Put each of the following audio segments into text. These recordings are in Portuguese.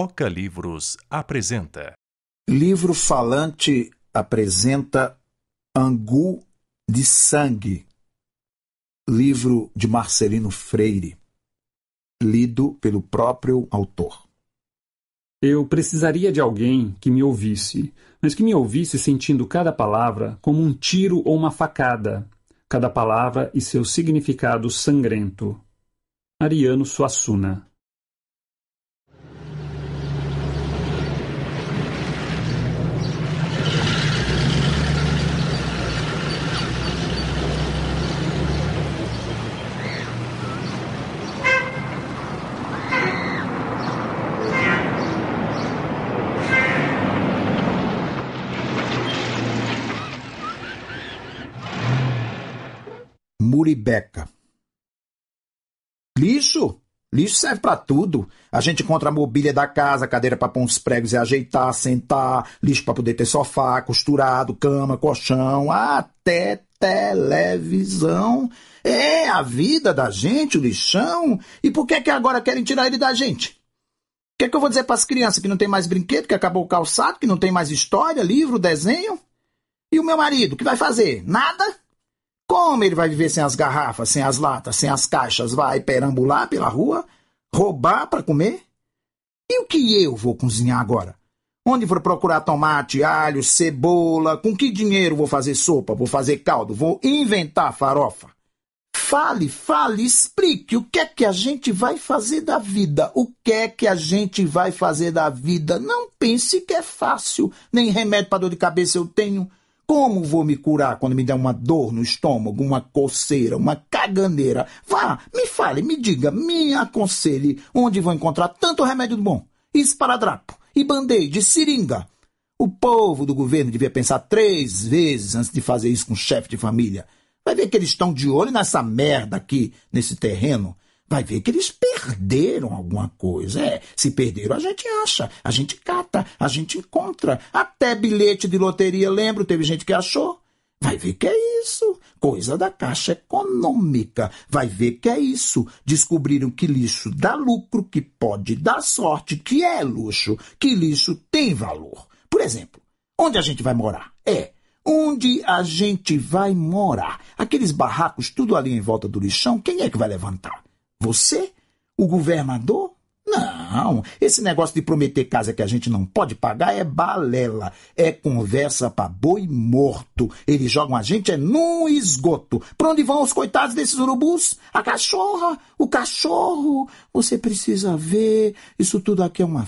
Toca Livros apresenta. Livro Falante apresenta Angu de Sangue. Livro de Marcelino Freire, lido pelo próprio autor. Eu precisaria de alguém que me ouvisse, mas que me ouvisse sentindo cada palavra como um tiro ou uma facada, cada palavra e seu significado sangrento. Ariano Suassuna muribeca. Lixo? Lixo serve para tudo. A gente encontra a mobília da casa, cadeira para pôr uns pregos e ajeitar, sentar, lixo para poder ter sofá, costurado, cama, colchão, até televisão. É a vida da gente, o lixão. E por que é que agora querem tirar ele da gente? O que é que eu vou dizer para as crianças que não tem mais brinquedo, que acabou o calçado, que não tem mais história, livro, desenho? E o meu marido, o que vai fazer? Nada? Como ele vai viver sem as garrafas, sem as latas, sem as caixas? Vai perambular pela rua? Roubar para comer? E o que eu vou cozinhar agora? Onde vou procurar tomate, alho, cebola? Com que dinheiro vou fazer sopa? Vou fazer caldo? Vou inventar farofa? Fale, fale, explique o que é que a gente vai fazer da vida. O que é que a gente vai fazer da vida? Não pense que é fácil. Nem remédio para dor de cabeça eu tenho. Como vou me curar quando me der uma dor no estômago, uma coceira, uma caganeira? Vá, me fale, me diga, me aconselhe onde vou encontrar tanto remédio bom, esparadrapo, e band-aid, seringa. O povo do governo devia pensar três vezes antes de fazer isso com o chefe de família. Vai ver que eles estão de olho nessa merda aqui, nesse terreno vai ver que eles perderam alguma coisa. É, se perderam, a gente acha, a gente cata, a gente encontra. Até bilhete de loteria, lembro, teve gente que achou. Vai ver que é isso. Coisa da Caixa Econômica. Vai ver que é isso. Descobriram que lixo dá lucro, que pode dar sorte, que é luxo, que lixo tem valor. Por exemplo, onde a gente vai morar? É. Onde a gente vai morar? Aqueles barracos, tudo ali em volta do lixão, quem é que vai levantar? Você? O governador? Não, esse negócio de prometer casa que a gente não pode pagar é balela, é conversa para boi morto. Eles jogam a gente é no esgoto. Para onde vão os coitados desses urubus? A cachorra, o cachorro. Você precisa ver, isso tudo aqui é uma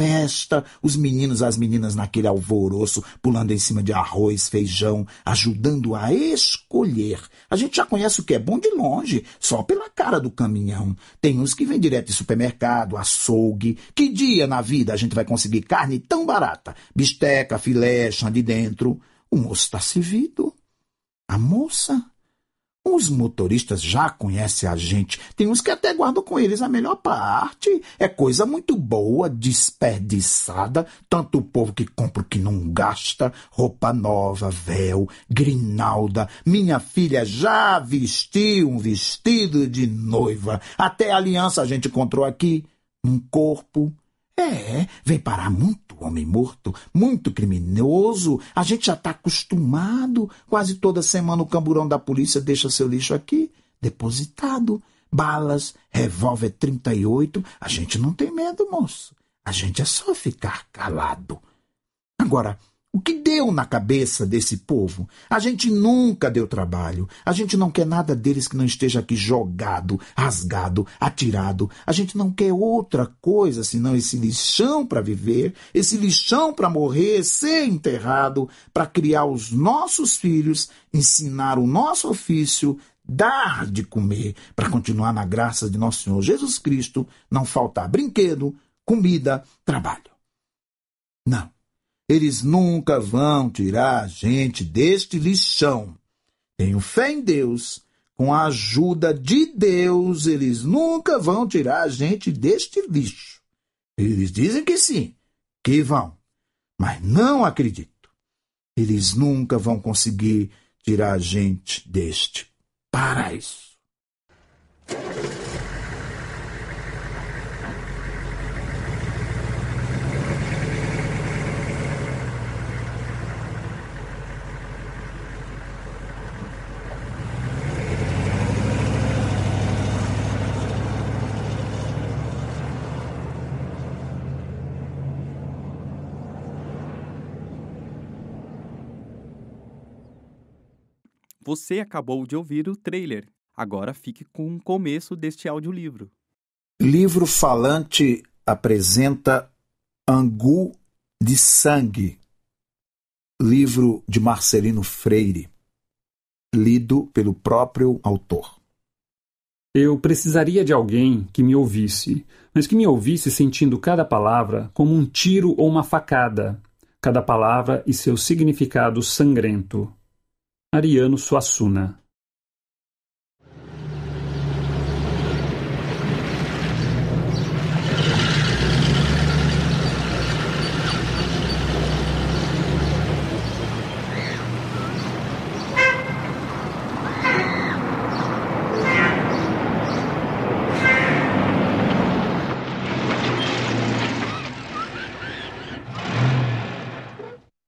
festa, os meninos as meninas naquele alvoroço, pulando em cima de arroz, feijão, ajudando a escolher. A gente já conhece o que é bom de longe, só pela cara do caminhão. Tem uns que vêm direto de supermercado, açougue. Que dia na vida a gente vai conseguir carne tão barata? Bisteca, filé, chão de dentro. O moço está servido. A moça os motoristas já conhecem a gente. Tem uns que até guardam com eles a melhor parte. É coisa muito boa, desperdiçada. Tanto o povo que compra o que não gasta. Roupa nova, véu, grinalda. Minha filha já vestiu um vestido de noiva. Até aliança a gente encontrou aqui. Um corpo é, vem parar muito homem morto, muito criminoso. A gente já está acostumado. Quase toda semana o camburão da polícia deixa seu lixo aqui, depositado. Balas, revólver 38. A gente não tem medo, moço. A gente é só ficar calado. Agora, o que deu na cabeça desse povo? A gente nunca deu trabalho. A gente não quer nada deles que não esteja aqui jogado, rasgado, atirado. A gente não quer outra coisa senão esse lixão para viver, esse lixão para morrer, ser enterrado, para criar os nossos filhos, ensinar o nosso ofício, dar de comer, para continuar na graça de nosso Senhor Jesus Cristo, não faltar brinquedo, comida, trabalho. Não. Eles nunca vão tirar a gente deste lixão. Tenho fé em Deus. Com a ajuda de Deus, eles nunca vão tirar a gente deste lixo. Eles dizem que sim, que vão, mas não acredito. Eles nunca vão conseguir tirar a gente deste paraíso. Você acabou de ouvir o trailer. Agora fique com o começo deste audiolivro. Livro Falante apresenta Angu de Sangue, livro de Marcelino Freire, lido pelo próprio autor. Eu precisaria de alguém que me ouvisse, mas que me ouvisse sentindo cada palavra como um tiro ou uma facada, cada palavra e seu significado sangrento. Ariano Suassuna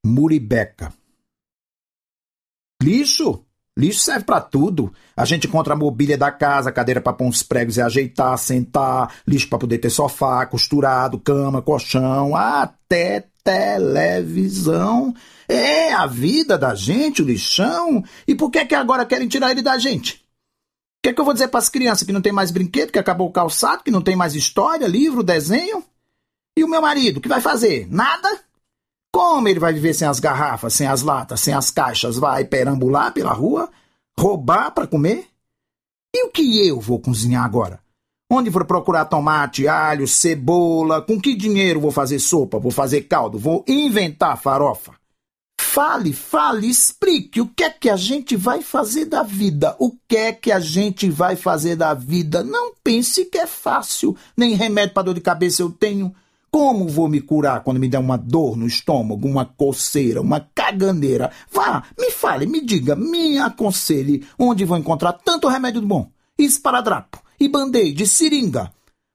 Muribeca Lixo? Lixo serve para tudo. A gente encontra a mobília da casa, cadeira para pôr uns pregos e ajeitar, sentar, lixo para poder ter sofá, costurado, cama, colchão, até televisão. É a vida da gente, o lixão. E por que é que agora querem tirar ele da gente? O que é que eu vou dizer para as crianças que não tem mais brinquedo, que acabou o calçado, que não tem mais história, livro, desenho? E o meu marido, o que vai fazer? Nada? Como ele vai viver sem as garrafas, sem as latas, sem as caixas? Vai perambular pela rua? Roubar para comer? E o que eu vou cozinhar agora? Onde vou procurar tomate, alho, cebola? Com que dinheiro vou fazer sopa? Vou fazer caldo? Vou inventar farofa? Fale, fale, explique o que é que a gente vai fazer da vida. O que é que a gente vai fazer da vida? Não pense que é fácil, nem remédio para dor de cabeça eu tenho, como vou me curar quando me der uma dor no estômago, uma coceira, uma caganeira? Vá, me fale, me diga, me aconselhe onde vou encontrar tanto remédio bom, esparadrapo, e band-aid, seringa.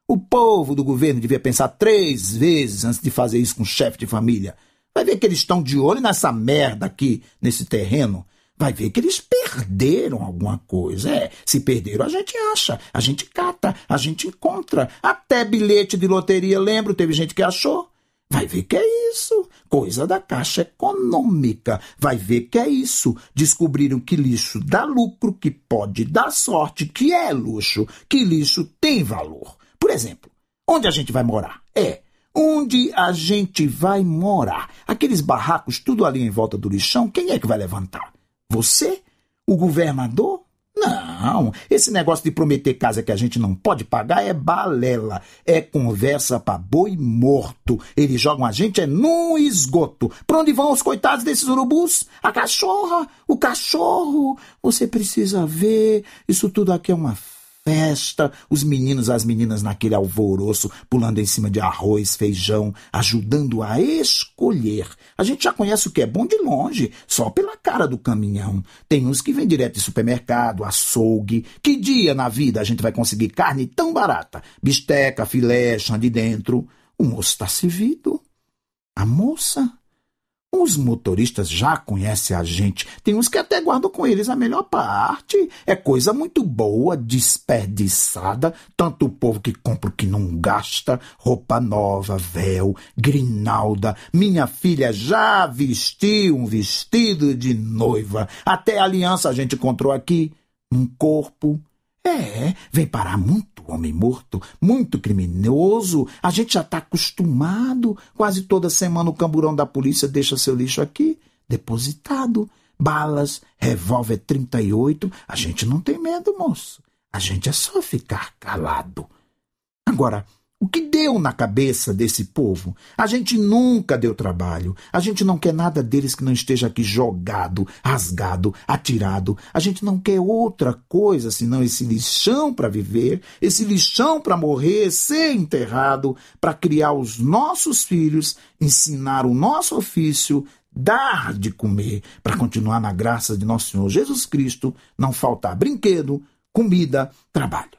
O povo do governo devia pensar três vezes antes de fazer isso com o chefe de família. Vai ver que eles estão de olho nessa merda aqui, nesse terreno vai ver que eles perderam alguma coisa. É, se perderam, a gente acha, a gente cata, a gente encontra. Até bilhete de loteria, lembro, teve gente que achou. Vai ver que é isso. Coisa da Caixa Econômica. Vai ver que é isso. Descobriram que lixo dá lucro, que pode dar sorte, que é luxo, que lixo tem valor. Por exemplo, onde a gente vai morar? É. Onde a gente vai morar? Aqueles barracos tudo ali em volta do lixão, quem é que vai levantar? Você? O governador? Não, esse negócio de prometer casa que a gente não pode pagar é balela, é conversa para boi morto. Eles jogam a gente é no esgoto. Para onde vão os coitados desses urubus? A cachorra, o cachorro. Você precisa ver, isso tudo aqui é uma festa, os meninos as meninas naquele alvoroço, pulando em cima de arroz, feijão, ajudando a escolher. A gente já conhece o que é bom de longe, só pela cara do caminhão. Tem uns que vêm direto de supermercado, açougue. Que dia na vida a gente vai conseguir carne tão barata? Bisteca, filé, chão de dentro. O moço está servido. A moça os motoristas já conhecem a gente. Tem uns que até guardam com eles a melhor parte. É coisa muito boa, desperdiçada. Tanto o povo que compra o que não gasta. Roupa nova, véu, grinalda. Minha filha já vestiu um vestido de noiva. Até aliança a gente encontrou aqui. Um corpo. É, vem parar muito homem morto, muito criminoso. A gente já está acostumado. Quase toda semana o camburão da polícia deixa seu lixo aqui, depositado. Balas, revólver 38. A gente não tem medo, moço. A gente é só ficar calado. Agora, o que deu na cabeça desse povo? A gente nunca deu trabalho. A gente não quer nada deles que não esteja aqui jogado, rasgado, atirado. A gente não quer outra coisa senão esse lixão para viver, esse lixão para morrer, ser enterrado, para criar os nossos filhos, ensinar o nosso ofício, dar de comer, para continuar na graça de nosso Senhor Jesus Cristo, não faltar brinquedo, comida, trabalho.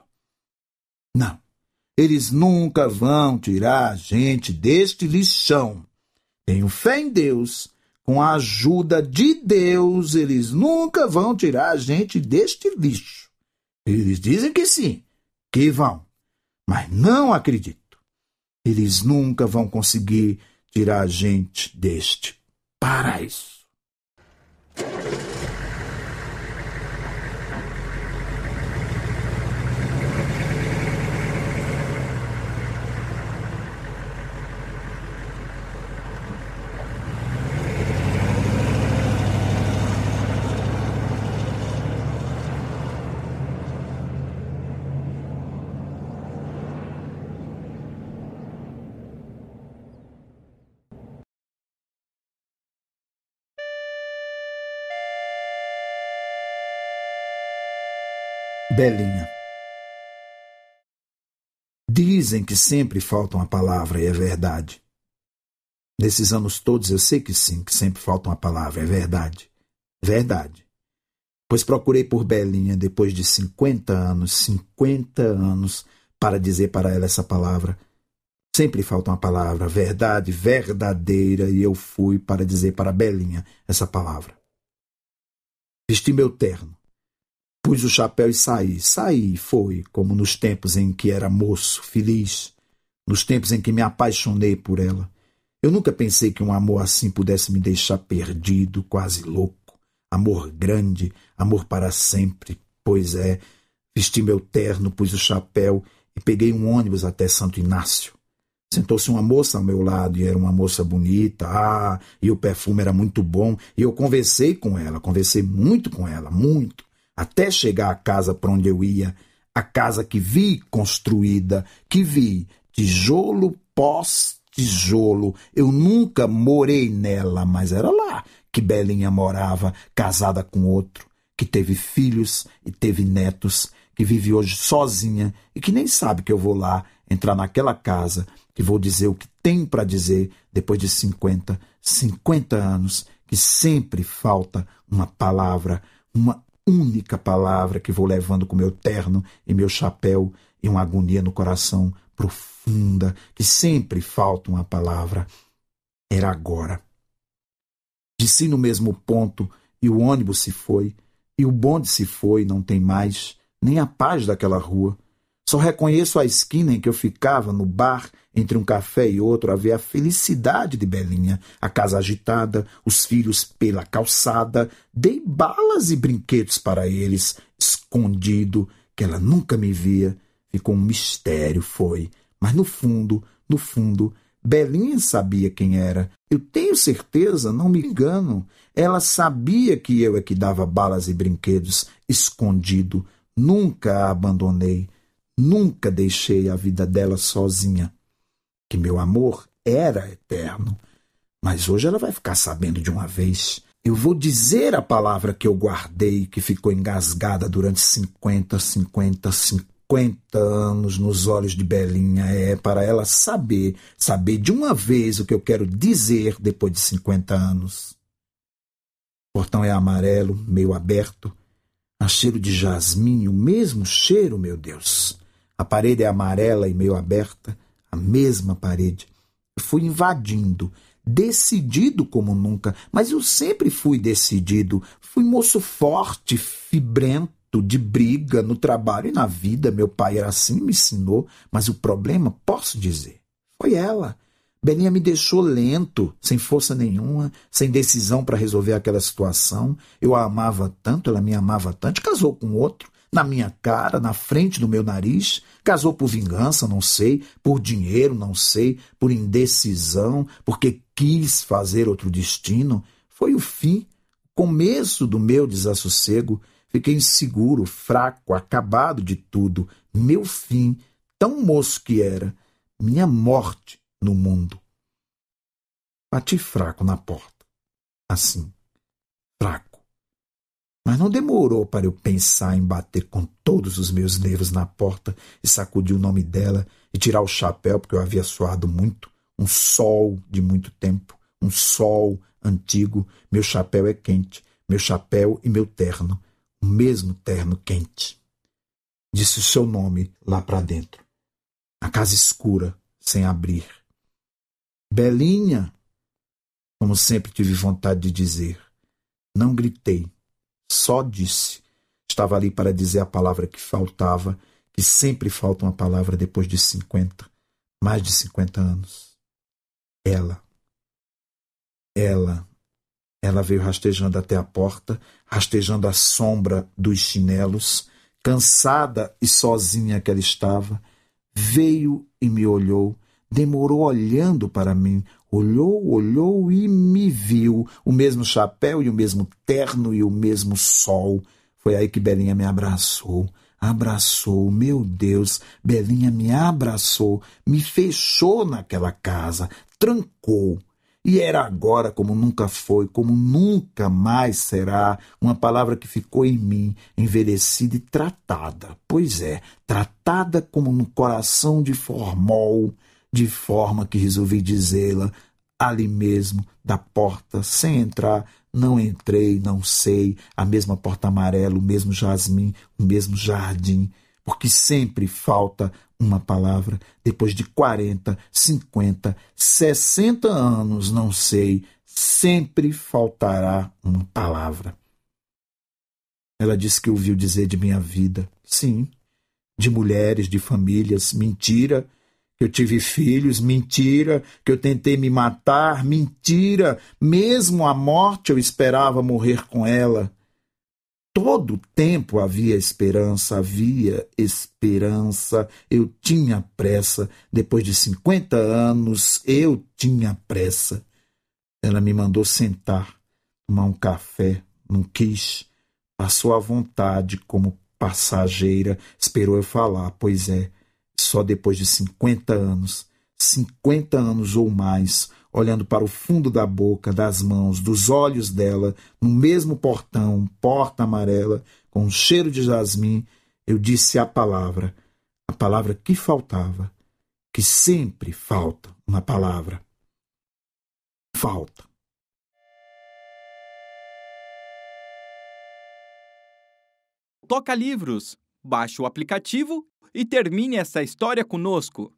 Não. Eles nunca vão tirar a gente deste lixão. Tenho fé em Deus. Com a ajuda de Deus, eles nunca vão tirar a gente deste lixo. Eles dizem que sim, que vão, mas não acredito. Eles nunca vão conseguir tirar a gente deste paraíso. Belinha. Dizem que sempre faltam a palavra, e é verdade. Nesses anos todos eu sei que sim, que sempre faltam a palavra, é verdade. Verdade. Pois procurei por Belinha depois de 50 anos, 50 anos, para dizer para ela essa palavra. Sempre falta uma palavra, verdade, verdadeira, e eu fui para dizer para Belinha essa palavra. Vesti meu terno, pus o chapéu e saí. Saí, foi, como nos tempos em que era moço, feliz, nos tempos em que me apaixonei por ela. Eu nunca pensei que um amor assim pudesse me deixar perdido, quase louco. Amor grande, amor para sempre. Pois é, vesti meu terno, pus o chapéu e peguei um ônibus até Santo Inácio. Sentou-se uma moça ao meu lado e era uma moça bonita, ah, e o perfume era muito bom, e eu conversei com ela, conversei muito com ela, muito até chegar à casa para onde eu ia, a casa que vi construída, que vi tijolo pós tijolo. Eu nunca morei nela, mas era lá que Belinha morava, casada com outro, que teve filhos e teve netos, que vive hoje sozinha e que nem sabe que eu vou lá entrar naquela casa, que vou dizer o que tem para dizer depois de 50, 50 anos, que sempre falta uma palavra, uma única palavra que vou levando com meu terno e meu chapéu e uma agonia no coração profunda, que sempre falta uma palavra. Era agora. disse no mesmo ponto e o ônibus se foi, e o bonde se foi, não tem mais, nem a paz daquela rua só reconheço a esquina em que eu ficava, no bar, entre um café e outro, a ver a felicidade de Belinha, a casa agitada, os filhos pela calçada. Dei balas e brinquedos para eles, escondido, que ela nunca me via. Ficou um mistério, foi. Mas no fundo, no fundo, Belinha sabia quem era. Eu tenho certeza, não me engano. Ela sabia que eu é que dava balas e brinquedos, escondido. Nunca a abandonei. Nunca deixei a vida dela sozinha. Que meu amor era eterno. Mas hoje ela vai ficar sabendo de uma vez. Eu vou dizer a palavra que eu guardei, que ficou engasgada durante 50, 50, 50 anos nos olhos de Belinha. É para ela saber, saber de uma vez o que eu quero dizer depois de 50 anos. O portão é amarelo, meio aberto, a cheiro de jasmim, o mesmo cheiro, meu Deus. A parede é amarela e meio aberta, a mesma parede. Eu fui invadindo, decidido como nunca, mas eu sempre fui decidido. Fui moço forte, fibrento, de briga no trabalho e na vida. Meu pai era assim, me ensinou. Mas o problema, posso dizer, foi ela. Belinha me deixou lento, sem força nenhuma, sem decisão para resolver aquela situação. Eu a amava tanto, ela me amava tanto, casou com outro, na minha cara, na frente do meu nariz. Casou por vingança, não sei, por dinheiro, não sei, por indecisão, porque quis fazer outro destino. Foi o fim, começo do meu desassossego. Fiquei inseguro, fraco, acabado de tudo. Meu fim, tão moço que era, minha morte no mundo. Bati fraco na porta. Assim, fraco mas não demorou para eu pensar em bater com todos os meus nervos na porta e sacudir o nome dela e tirar o chapéu, porque eu havia suado muito, um sol de muito tempo, um sol antigo. Meu chapéu é quente, meu chapéu e meu terno, o mesmo terno quente. Disse o seu nome lá para dentro. A casa escura, sem abrir. Belinha, como sempre tive vontade de dizer. Não gritei, só disse. Estava ali para dizer a palavra que faltava, que sempre falta uma palavra depois de 50, mais de 50 anos. Ela. Ela. Ela veio rastejando até a porta, rastejando a sombra dos chinelos, cansada e sozinha que ela estava, veio e me olhou, demorou olhando para mim, Olhou, olhou e me viu. O mesmo chapéu e o mesmo terno e o mesmo sol. Foi aí que Belinha me abraçou. Abraçou, meu Deus, Belinha me abraçou, me fechou naquela casa, trancou. E era agora como nunca foi, como nunca mais será, uma palavra que ficou em mim, envelhecida e tratada. Pois é, tratada como no coração de formol, de forma que resolvi dizê-la ali mesmo, da porta, sem entrar, não entrei, não sei, a mesma porta amarela, o mesmo jasmim, o mesmo jardim, porque sempre falta uma palavra, depois de 40, 50, 60 anos, não sei, sempre faltará uma palavra. Ela disse que ouviu dizer de minha vida, sim, de mulheres, de famílias, mentira, que eu tive filhos, mentira, que eu tentei me matar, mentira, mesmo a morte eu esperava morrer com ela. Todo tempo havia esperança, havia esperança. Eu tinha pressa. Depois de 50 anos, eu tinha pressa. Ela me mandou sentar, tomar um café, não quis. Passou à vontade como passageira, esperou eu falar. Pois é, só depois de 50 anos, 50 anos ou mais, olhando para o fundo da boca, das mãos, dos olhos dela, no mesmo portão, porta amarela, com um cheiro de jasmim, eu disse a palavra, a palavra que faltava, que sempre falta uma palavra. Falta. Toca livros. Baixe o aplicativo e termine essa história conosco.